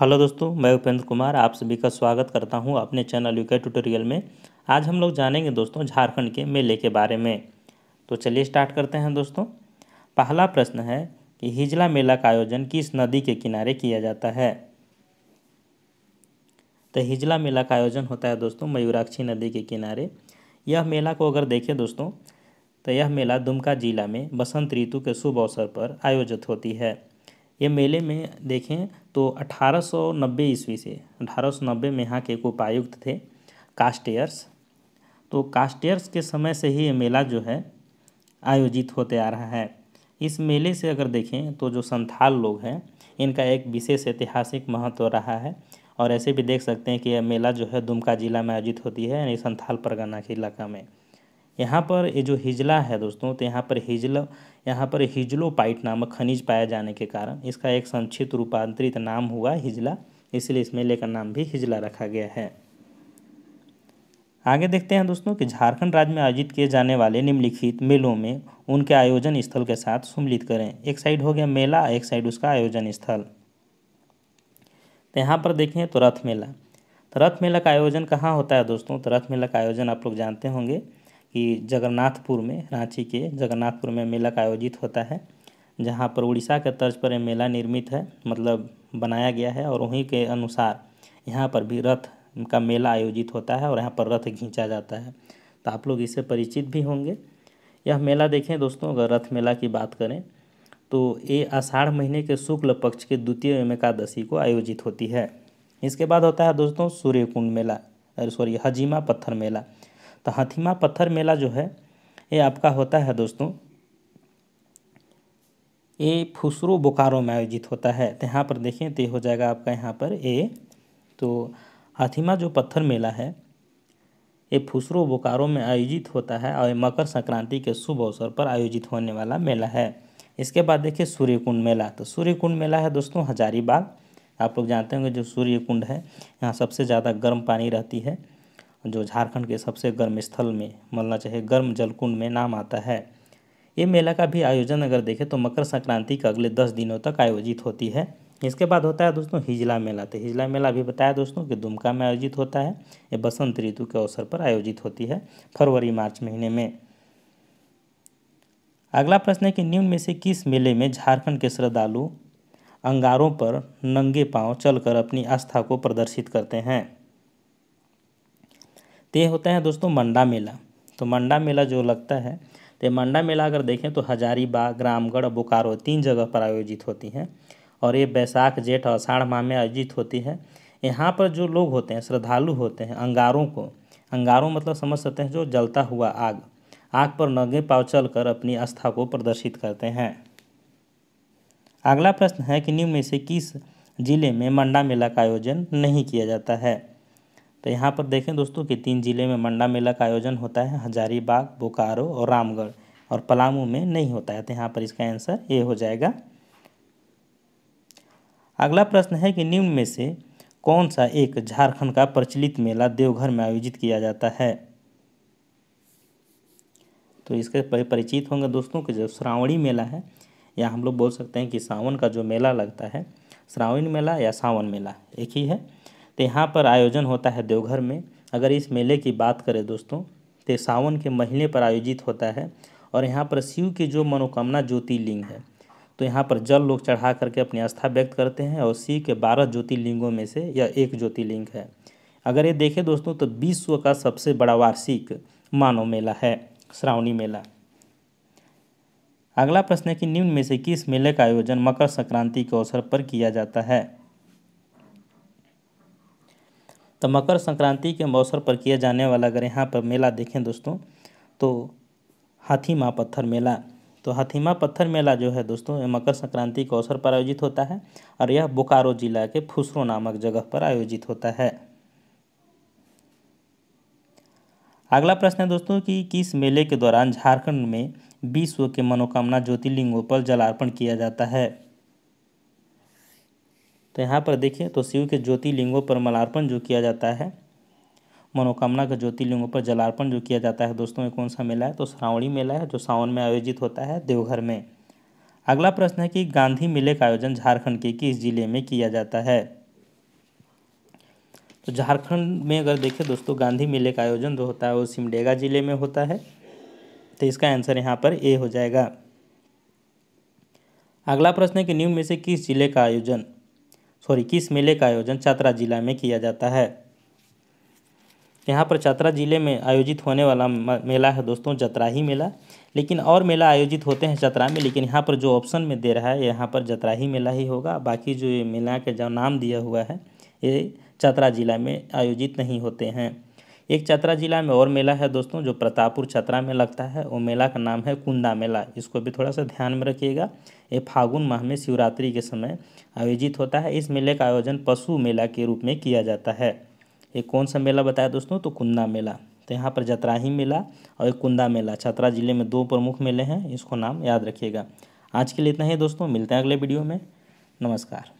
hello दोस्तों मैं उपेंद्र कुमार आप सभी का स्वागत करता हूं अपने चैनल यूके ट्यूटोरियल में आज हम लोग जानेंगे दोस्तों झारखंड के मेले के बारे में तो चलिए स्टार्ट करते हैं दोस्तों पहला प्रश्न है कि हिजला मेला का आयोजन किस नदी के किनारे किया जाता है तो हिजला मेला का आयोजन होता है दोस्तों मयूराक्षी नदी के किनारे यह मेला को अगर देखें दोस्तों तो यह मेला दुमका जिला में बसंत ऋतु के शुभ अवसर पर आयोजित होती है ये मेले में देखें तो अठारह सौ नब्बे ईस्वी से अठारह सौ नब्बे में यहाँ के एक उपायुक्त थे कास्टेयर्स तो कास्टेयर्स के समय से ही ये मेला जो है आयोजित होते आ रहा है इस मेले से अगर देखें तो जो संथाल लोग हैं इनका एक विशेष ऐतिहासिक महत्व रहा है और ऐसे भी देख सकते हैं कि यह मेला जो है दुमका जिला में आयोजित होती है यानी संथाल परगना के इलाका में यहाँ पर ये जो हिजला है दोस्तों तो यहाँ पर हिजल यहाँ पर हिजलोपाइट नामक खनिज पाया जाने के कारण इसका एक संक्षिप्त रूपांतरित नाम हुआ हिजला इसलिए इस मेले का नाम भी हिजला रखा गया है आगे देखते हैं दोस्तों कि झारखंड राज्य में आयोजित किए जाने वाले निम्नलिखित मेलों में उनके आयोजन स्थल के साथ सम्मिलित करें एक साइड हो गया मेला एक साइड उसका आयोजन स्थल तो यहाँ पर देखें तो रथ मेला तो रथ मेला का आयोजन कहाँ होता है दोस्तों तो रथ मेला का आयोजन आप लोग जानते होंगे कि जगन्नाथपुर में रांची के जगन्नाथपुर में मेला का आयोजित होता है जहाँ पर उड़ीसा के तर्ज पर मेला निर्मित है मतलब बनाया गया है और वहीं के अनुसार यहाँ पर भी रथ का मेला आयोजित होता है और यहाँ पर रथ खींचा जाता है तो आप लोग इससे परिचित भी होंगे यह मेला देखें दोस्तों अगर रथ मेला की बात करें तो ये आषाढ़ महीने के शुक्ल पक्ष के द्वितीय एवं एकादशी को आयोजित होती है इसके बाद होता है दोस्तों सूर्यकुंड मेला सॉरी हजीमा पत्थर मेला तो हाथीमा पत्थर मेला जो है ये आपका होता है दोस्तों ये फुसरो बोकारो में आयोजित होता है तो यहाँ पर देखें तो हो जाएगा आपका यहाँ पर ए तो हाथीमा जो पत्थर मेला है ये फुसरो बोकारो में आयोजित होता है और मकर संक्रांति के शुभ अवसर पर आयोजित होने वाला मेला है इसके बाद देखिए सूर्यकुंड मेला तो सूर्यकुंड मेला है दोस्तों हजारीबाग आप लोग जानते होंगे जो सूर्यकुंड है यहाँ सबसे ज़्यादा गर्म पानी रहती है जो झारखंड के सबसे गर्म स्थल में मानना चाहिए गर्म जलकुंड में नाम आता है ये मेला का भी आयोजन अगर देखें तो मकर संक्रांति का अगले दस दिनों तक आयोजित होती है इसके बाद होता है दोस्तों हिजला मेला तो हिजला मेला भी बताया दोस्तों कि दुमका में आयोजित होता है ये बसंत ऋतु के अवसर पर आयोजित होती है फरवरी मार्च महीने में अगला प्रश्न है कि निम्न में से किस मेले में झारखंड के श्रद्धालु अंगारों पर नंगे पांव चलकर अपनी आस्था को प्रदर्शित करते हैं तो ये होता है दोस्तों मंडा मेला तो मंडा मेला जो लगता है तो मंडा मेला अगर देखें तो हजारीबाग रामगढ़ बोकारो तीन जगह पर आयोजित होती हैं और ये बैसाख जेठ आषाढ़ माह में आयोजित होती है यहाँ पर जो लोग होते हैं श्रद्धालु होते हैं अंगारों को अंगारों मतलब समझ सकते हैं जो जलता हुआ आग आग पर नगे पाव चलकर अपनी आस्था को प्रदर्शित करते हैं अगला प्रश्न है कि निम्न में से किस जिले में मंडा मेला का आयोजन नहीं किया जाता है तो यहाँ पर देखें दोस्तों कि तीन जिले में मंडा मेला का आयोजन होता है हजारीबाग बोकारो और रामगढ़ और पलामू में नहीं होता है तो यहाँ पर इसका आंसर ए हो जाएगा अगला प्रश्न है कि निम्न में से कौन सा एक झारखंड का प्रचलित मेला देवघर में आयोजित किया जाता है तो इसके परिचित होंगे दोस्तों कि जो श्रावणी मेला है या हम लोग बोल सकते हैं कि सावन का जो मेला लगता है श्रावणी मेला या सावन मेला एक ही है तो यहाँ पर आयोजन होता है देवघर में अगर इस मेले की बात करें दोस्तों तो सावन के महीने पर आयोजित होता है और यहाँ पर शिव की जो मनोकामना ज्योतिर्लिंग है तो यहाँ पर जल लोग चढ़ा करके अपनी आस्था व्यक्त करते हैं और शिव के बारह ज्योतिर्लिंगों में से यह एक ज्योतिर्लिंग है अगर ये देखें दोस्तों तो विश्व का सबसे बड़ा वार्षिक मानव मेला है श्रावणी मेला अगला प्रश्न है कि निम्न में से किस मेले का आयोजन मकर संक्रांति के अवसर पर किया जाता है तो मकर संक्रांति के अवसर पर किया जाने वाला अगर यहाँ पर मेला देखें दोस्तों तो हाथी माँ पत्थर मेला तो हाथीमा पत्थर मेला जो है दोस्तों मकर संक्रांति के अवसर पर आयोजित होता है और यह बोकारो जिला के फुसरो नामक जगह पर आयोजित होता है अगला प्रश्न है दोस्तों कि किस मेले के दौरान झारखंड में विश्व के मनोकामना ज्योतिर्लिंगों पर जलार्पण किया जाता है तो यहाँ पर देखिए तो शिव के ज्योतिर्लिंगों पर मलार्पण जो किया जाता है मनोकामना के ज्योतिर्लिंगों पर जलार्पण जो किया जाता है दोस्तों ये कौन सा मेला है तो श्रावणी मेला है जो सावन में आयोजित होता है देवघर में अगला प्रश्न है कि गांधी मेले का आयोजन झारखंड के किस जिले में किया जाता है तो झारखंड में अगर देखें दोस्तों गांधी मेले का आयोजन जो होता है वो सिमडेगा जिले में होता है तो इसका आंसर यहाँ पर ए हो जाएगा अगला प्रश्न है कि निम्न में से किस जिले का आयोजन सॉरी किस मेले का आयोजन चतरा जिला में किया जाता है यहाँ पर चतरा जिले में आयोजित होने वाला मेला है दोस्तों जतराही मेला लेकिन और मेला आयोजित होते हैं चतरा में लेकिन यहाँ पर जो ऑप्शन में दे रहा है यहाँ पर जतराही मेला ही होगा बाकी जो ये मेला का जो नाम दिया हुआ है ये चतरा जिला में आयोजित नहीं होते हैं एक चतरा जिला में और मेला है दोस्तों जो प्रतापपुर चतरा में लगता है वो मेला का नाम है कुंदा मेला इसको भी थोड़ा सा ध्यान में रखिएगा ये फागुन माह में शिवरात्रि के समय आयोजित होता है इस मेले का आयोजन पशु मेला के रूप में किया जाता है ये कौन सा मेला बताया दोस्तों तो कुंदा मेला तो यहाँ पर जतराही मेला और एक कुंदा मेला छतरा जिले में दो प्रमुख मेले हैं इसको नाम याद रखिएगा आज के लिए इतना ही दोस्तों मिलते हैं अगले वीडियो में नमस्कार